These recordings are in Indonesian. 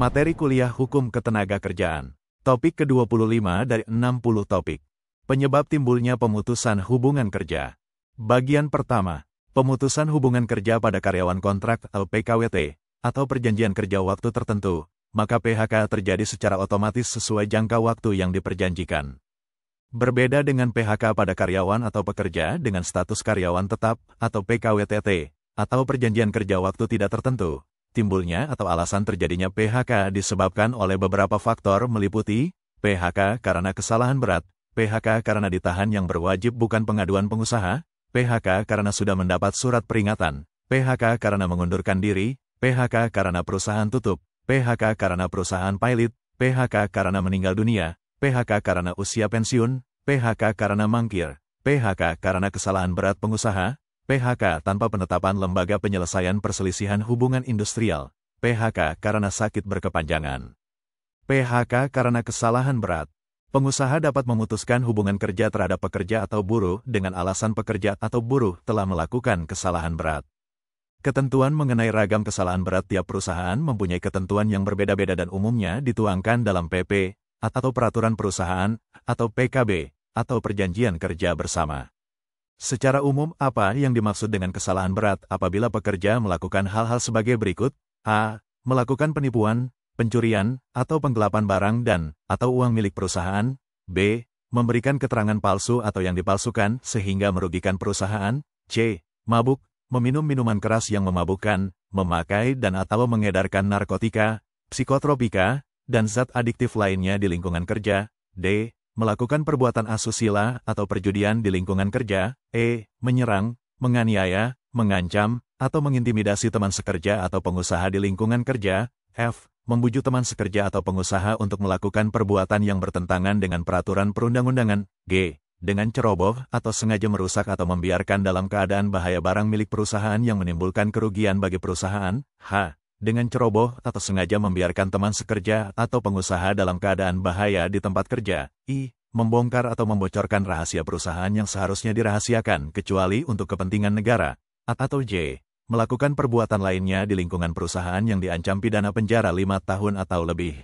Materi kuliah hukum ketenaga kerjaan. Topik ke-25 dari 60 topik. Penyebab timbulnya pemutusan hubungan kerja. Bagian pertama, pemutusan hubungan kerja pada karyawan kontrak atau PKWT, atau perjanjian kerja waktu tertentu, maka PHK terjadi secara otomatis sesuai jangka waktu yang diperjanjikan. Berbeda dengan PHK pada karyawan atau pekerja dengan status karyawan tetap atau PKWTT, atau perjanjian kerja waktu tidak tertentu, Timbulnya atau alasan terjadinya PHK disebabkan oleh beberapa faktor meliputi PHK karena kesalahan berat, PHK karena ditahan yang berwajib bukan pengaduan pengusaha, PHK karena sudah mendapat surat peringatan, PHK karena mengundurkan diri, PHK karena perusahaan tutup, PHK karena perusahaan pilot, PHK karena meninggal dunia, PHK karena usia pensiun, PHK karena mangkir, PHK karena kesalahan berat pengusaha, PHK tanpa penetapan Lembaga Penyelesaian Perselisihan Hubungan Industrial, PHK karena sakit berkepanjangan. PHK karena kesalahan berat. Pengusaha dapat memutuskan hubungan kerja terhadap pekerja atau buruh dengan alasan pekerja atau buruh telah melakukan kesalahan berat. Ketentuan mengenai ragam kesalahan berat tiap perusahaan mempunyai ketentuan yang berbeda-beda dan umumnya dituangkan dalam PP atau Peraturan Perusahaan atau PKB atau Perjanjian Kerja Bersama. Secara umum, apa yang dimaksud dengan kesalahan berat apabila pekerja melakukan hal-hal sebagai berikut? A. Melakukan penipuan, pencurian, atau penggelapan barang dan atau uang milik perusahaan. B. Memberikan keterangan palsu atau yang dipalsukan sehingga merugikan perusahaan. C. Mabuk, meminum minuman keras yang memabukkan, memakai dan atau mengedarkan narkotika, psikotropika, dan zat adiktif lainnya di lingkungan kerja. D melakukan perbuatan asusila atau perjudian di lingkungan kerja, e. menyerang, menganiaya, mengancam, atau mengintimidasi teman sekerja atau pengusaha di lingkungan kerja, f. membujuk teman sekerja atau pengusaha untuk melakukan perbuatan yang bertentangan dengan peraturan perundang-undangan, g. dengan ceroboh atau sengaja merusak atau membiarkan dalam keadaan bahaya barang milik perusahaan yang menimbulkan kerugian bagi perusahaan, h dengan ceroboh atau sengaja membiarkan teman sekerja atau pengusaha dalam keadaan bahaya di tempat kerja, i, membongkar atau membocorkan rahasia perusahaan yang seharusnya dirahasiakan kecuali untuk kepentingan negara, atau j, melakukan perbuatan lainnya di lingkungan perusahaan yang diancam pidana penjara lima tahun atau lebih.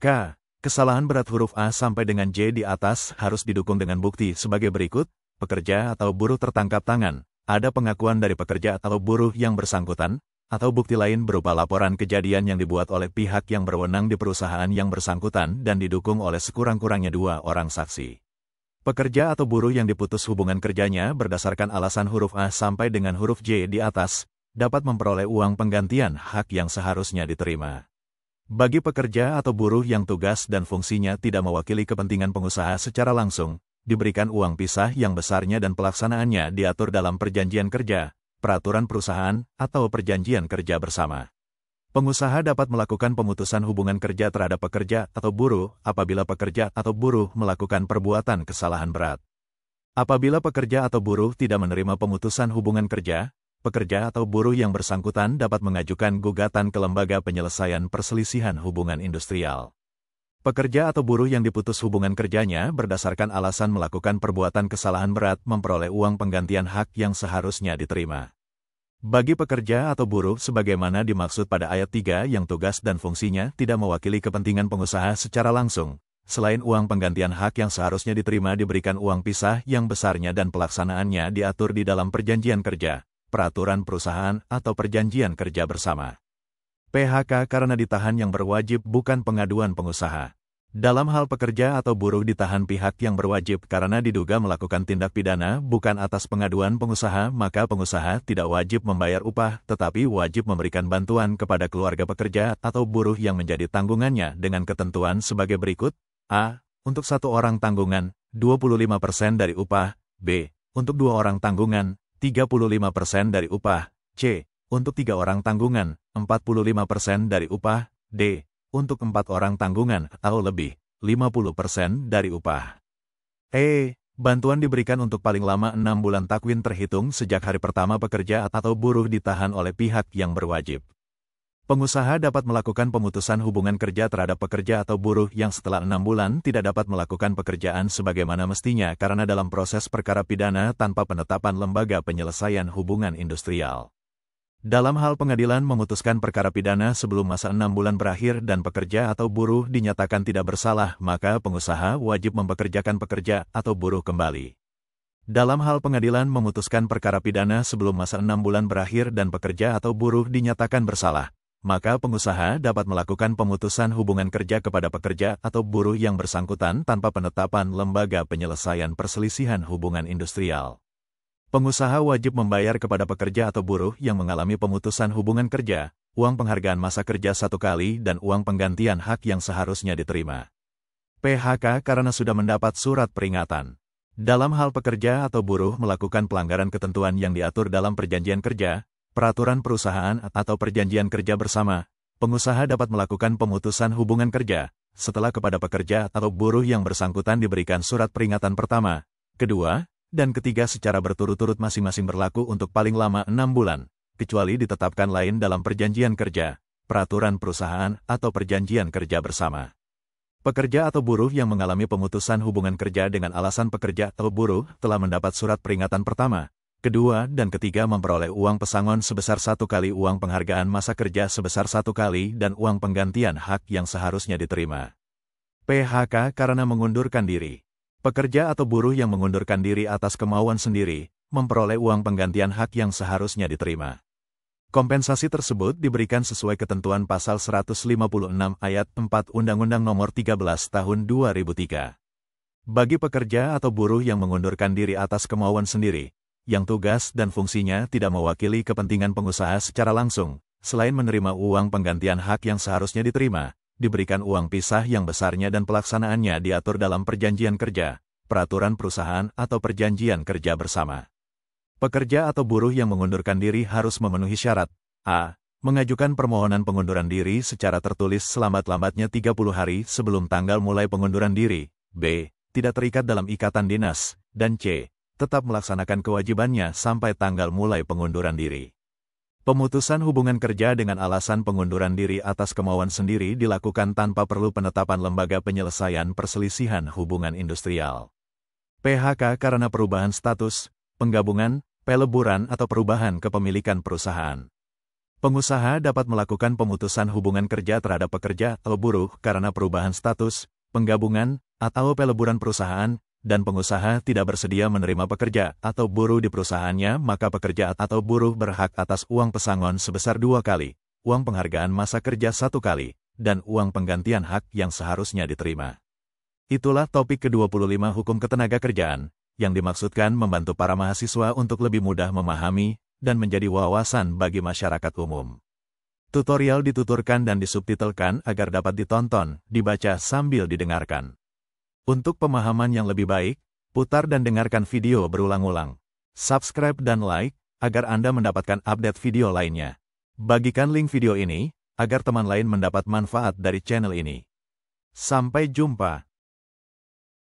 K. Kesalahan berat huruf A sampai dengan J di atas harus didukung dengan bukti sebagai berikut, pekerja atau buruh tertangkap tangan, ada pengakuan dari pekerja atau buruh yang bersangkutan, atau bukti lain berupa laporan kejadian yang dibuat oleh pihak yang berwenang di perusahaan yang bersangkutan dan didukung oleh sekurang-kurangnya dua orang saksi. Pekerja atau buruh yang diputus hubungan kerjanya berdasarkan alasan huruf A sampai dengan huruf J di atas, dapat memperoleh uang penggantian hak yang seharusnya diterima. Bagi pekerja atau buruh yang tugas dan fungsinya tidak mewakili kepentingan pengusaha secara langsung, diberikan uang pisah yang besarnya dan pelaksanaannya diatur dalam perjanjian kerja, peraturan perusahaan, atau perjanjian kerja bersama. Pengusaha dapat melakukan pemutusan hubungan kerja terhadap pekerja atau buruh apabila pekerja atau buruh melakukan perbuatan kesalahan berat. Apabila pekerja atau buruh tidak menerima pemutusan hubungan kerja, pekerja atau buruh yang bersangkutan dapat mengajukan gugatan ke lembaga penyelesaian perselisihan hubungan industrial. Pekerja atau buruh yang diputus hubungan kerjanya berdasarkan alasan melakukan perbuatan kesalahan berat memperoleh uang penggantian hak yang seharusnya diterima. Bagi pekerja atau buruh sebagaimana dimaksud pada ayat 3 yang tugas dan fungsinya tidak mewakili kepentingan pengusaha secara langsung, selain uang penggantian hak yang seharusnya diterima diberikan uang pisah yang besarnya dan pelaksanaannya diatur di dalam perjanjian kerja, peraturan perusahaan atau perjanjian kerja bersama. PHK karena ditahan yang berwajib bukan pengaduan pengusaha. Dalam hal pekerja atau buruh ditahan pihak yang berwajib karena diduga melakukan tindak pidana bukan atas pengaduan pengusaha, maka pengusaha tidak wajib membayar upah, tetapi wajib memberikan bantuan kepada keluarga pekerja atau buruh yang menjadi tanggungannya dengan ketentuan sebagai berikut. A. Untuk satu orang tanggungan, 25% dari upah. B. Untuk dua orang tanggungan, 35% dari upah. C. Untuk tiga orang tanggungan, 45% dari upah, D. Untuk empat orang tanggungan atau lebih, 50% dari upah. E. Bantuan diberikan untuk paling lama enam bulan takwin terhitung sejak hari pertama pekerja atau buruh ditahan oleh pihak yang berwajib. Pengusaha dapat melakukan pemutusan hubungan kerja terhadap pekerja atau buruh yang setelah enam bulan tidak dapat melakukan pekerjaan sebagaimana mestinya karena dalam proses perkara pidana tanpa penetapan lembaga penyelesaian hubungan industrial dalam hal pengadilan memutuskan perkara pidana sebelum masa enam bulan berakhir dan pekerja atau buruh dinyatakan tidak bersalah, maka pengusaha wajib mempekerjakan pekerja atau buruh kembali. Dalam hal pengadilan memutuskan perkara pidana sebelum masa enam bulan berakhir dan pekerja atau buruh dinyatakan bersalah, maka pengusaha dapat melakukan pemutusan hubungan kerja kepada pekerja atau buruh yang bersangkutan tanpa penetapan lembaga penyelesaian perselisihan hubungan industrial. Pengusaha wajib membayar kepada pekerja atau buruh yang mengalami pemutusan hubungan kerja, uang penghargaan masa kerja satu kali dan uang penggantian hak yang seharusnya diterima. PHK karena sudah mendapat surat peringatan. Dalam hal pekerja atau buruh melakukan pelanggaran ketentuan yang diatur dalam perjanjian kerja, peraturan perusahaan atau perjanjian kerja bersama, pengusaha dapat melakukan pemutusan hubungan kerja, setelah kepada pekerja atau buruh yang bersangkutan diberikan surat peringatan pertama, kedua, dan ketiga secara berturut-turut masing-masing berlaku untuk paling lama enam bulan, kecuali ditetapkan lain dalam perjanjian kerja, peraturan perusahaan, atau perjanjian kerja bersama. Pekerja atau buruh yang mengalami pemutusan hubungan kerja dengan alasan pekerja atau buruh telah mendapat surat peringatan pertama, kedua, dan ketiga memperoleh uang pesangon sebesar satu kali uang penghargaan masa kerja sebesar satu kali dan uang penggantian hak yang seharusnya diterima. PHK karena mengundurkan diri. Pekerja atau buruh yang mengundurkan diri atas kemauan sendiri, memperoleh uang penggantian hak yang seharusnya diterima. Kompensasi tersebut diberikan sesuai ketentuan pasal 156 ayat 4 Undang-Undang Nomor 13 Tahun 2003. Bagi pekerja atau buruh yang mengundurkan diri atas kemauan sendiri, yang tugas dan fungsinya tidak mewakili kepentingan pengusaha secara langsung, selain menerima uang penggantian hak yang seharusnya diterima, diberikan uang pisah yang besarnya dan pelaksanaannya diatur dalam perjanjian kerja, peraturan perusahaan atau perjanjian kerja bersama. Pekerja atau buruh yang mengundurkan diri harus memenuhi syarat A. Mengajukan permohonan pengunduran diri secara tertulis selambat-lambatnya 30 hari sebelum tanggal mulai pengunduran diri. B. Tidak terikat dalam ikatan dinas. Dan C. Tetap melaksanakan kewajibannya sampai tanggal mulai pengunduran diri. Pemutusan hubungan kerja dengan alasan pengunduran diri atas kemauan sendiri dilakukan tanpa perlu penetapan lembaga penyelesaian perselisihan hubungan industrial. PHK karena perubahan status, penggabungan, peleburan atau perubahan kepemilikan perusahaan. Pengusaha dapat melakukan pemutusan hubungan kerja terhadap pekerja atau buruh karena perubahan status, penggabungan, atau peleburan perusahaan dan pengusaha tidak bersedia menerima pekerja atau buruh di perusahaannya, maka pekerja atau buruh berhak atas uang pesangon sebesar dua kali, uang penghargaan masa kerja satu kali, dan uang penggantian hak yang seharusnya diterima. Itulah topik ke-25 Hukum Ketenaga Kerjaan, yang dimaksudkan membantu para mahasiswa untuk lebih mudah memahami dan menjadi wawasan bagi masyarakat umum. Tutorial dituturkan dan disubtitelkan agar dapat ditonton, dibaca sambil didengarkan. Untuk pemahaman yang lebih baik, putar dan dengarkan video berulang-ulang. Subscribe dan like, agar Anda mendapatkan update video lainnya. Bagikan link video ini, agar teman lain mendapat manfaat dari channel ini. Sampai jumpa.